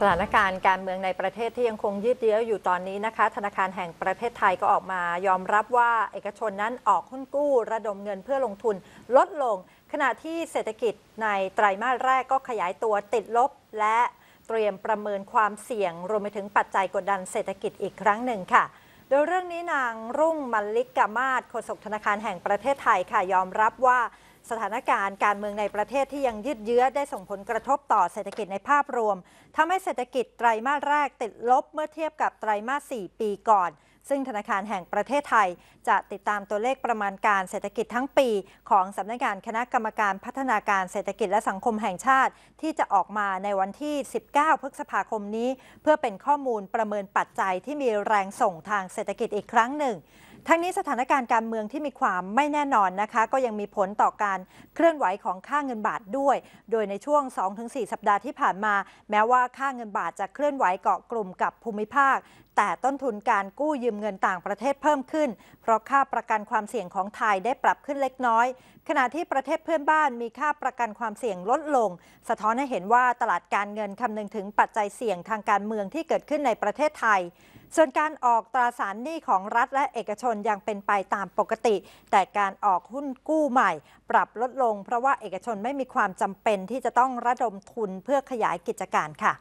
สถานการณ์การเมืองในประเทศที่ยังคงยืดเยื้ออยู่ตอนนี้นะคะ ธนาคารแห่งประเทศไทยก็ออกมายอมรับว่าเอกชนนั้นออกหุ้นกู้ระดมเงินเพื่อลงทุนลดลง ขณะที่เศรษฐกิจในไตรามาสแรกก็ขยายตัวติดลบ และเตรียมประเมินความเสี่ยง รวมไปถึงปัจจัยกดดันเศรษฐกิจอีกครั้งหนึ่งค่ะ โดยเรื่องนี้นางรุ่งมัลลิกกามาศโฆษกธนาคารแห่งประเทศไทยค่ะยอมรับว่าสถานการณ์การเมืองในประเทศที่ยังยืดเยื้อได้ส่งผลกระทบต่อเศรษฐกิจในภาพรวม ทำให้เศรษฐกิจไตรมาสแรกติดลบเมื่อเทียบกับไตรมาส4ปีก่อน ซึ่งธนาคารแห่งประเทศไทยจะติดตามตัวเลขประมาณการเศรษฐกิจทั้งปี ของสำนักงานคณะกรรมการพัฒนาการเศรษฐกิจและสังคมแห่งชาติที่จะออกมาในวันที่ 19พฤษภาคมนี้ เพื่อเป็นข้อมูลประเมินปัจจัยที่มีแรงส่งทางเศรษฐกิจอีกครั้งหนึ่งทั้งนี้สถานการณ์การเมืองที่มีความไม่แน่นอนนะคะ ก็ยังมีผลต่อการเคลื่อนไหวของค่าเงินบาทด้วย โดยในช่วง 2-4 สัปดาห์ที่ผ่านมา แม้ว่าค่าเงินบาทจะเคลื่อนไหวเกาะกลุ่มกับภูมิภาค แต่ต้นทุนการกู้ยืมเงินต่างประเทศเพิ่มขึ้น เพราะค่าประกันความเสี่ยงของไทยได้ปรับขึ้นเล็กน้อย ขณะที่ประเทศเพื่อนบ้านมีค่าประกันความเสี่ยงลดลง สะท้อนให้เห็นว่าตลาดการเงินคำนึงถึงปัจจัยเสี่ยงทางการเมืองที่เกิดขึ้นในประเทศไทยส่วนการออกตราสารหนี้ของรัฐและเอกชนยังเป็นไปตามปกติ แต่การออกหุ้นกู้ใหม่ปรับลดลงเพราะว่าเอกชนไม่มีความจำเป็นที่จะต้องระดมทุนเพื่อขยายกิจการค่ะ